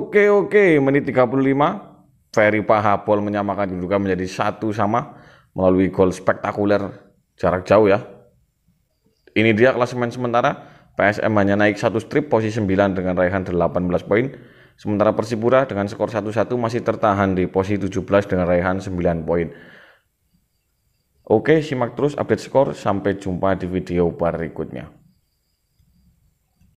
Oke oke, menit 35 Ferry Pahapol menyamakan kedudukan menjadi satu sama melalui gol spektakuler jarak jauh ya. Ini dia klasemen sementara. PSM hanya naik satu strip posisi 9 dengan raihan 18 poin. Sementara Persipura dengan skor 1-1 masih tertahan di posisi 17 dengan raihan 9 poin. Oke, simak terus update skor. Sampai jumpa di video berikutnya.